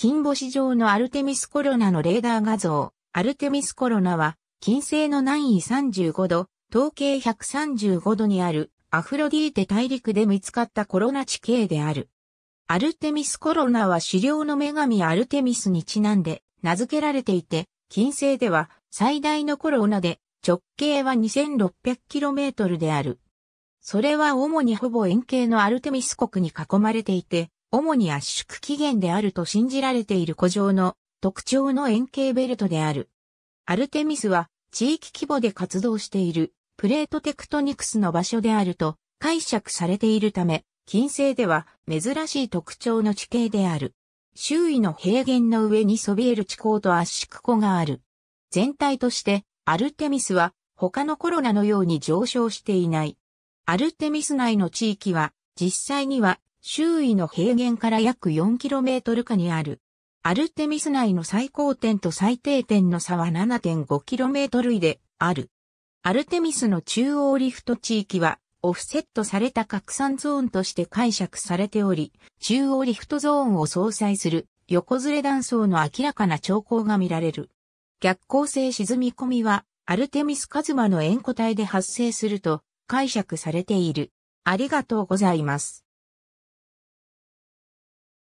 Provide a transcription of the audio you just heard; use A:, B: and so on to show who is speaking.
A: 金星上のアルテミスコロナのレーダー画像、アルテミスコロナは、金星の南緯35度、統計135度にあるアフロディーテ大陸で見つかったコロナ地形である。アルテミスコロナは狩猟の女神アルテミスにちなんで名付けられていて、金星では最大のコロナで直径は 2600km である。それは主にほぼ円形のアルテミス国に囲まれていて、主に圧縮起源であると信じられている古城の特徴の円形ベルトである。アルテミスは地域規模で活動しているプレートテクトニクスの場所であると解釈されているため、近世では珍しい特徴の地形である。周囲の平原の上にそびえる地高と圧縮湖がある。全体としてアルテミスは他のコロナのように上昇していない。アルテミス内の地域は実際には周囲の平原から約 4km 下にある。アルテミス内の最高点と最低点の差は 7.5km 以である。アルテミスの中央リフト地域はオフセットされた拡散ゾーンとして解釈されており、中央リフトゾーンを相殺する横ずれ断層の明らかな兆候が見られる。逆行性沈み込みはアルテミスカズマの円弧体で発生すると解釈されている。ありがとうございます。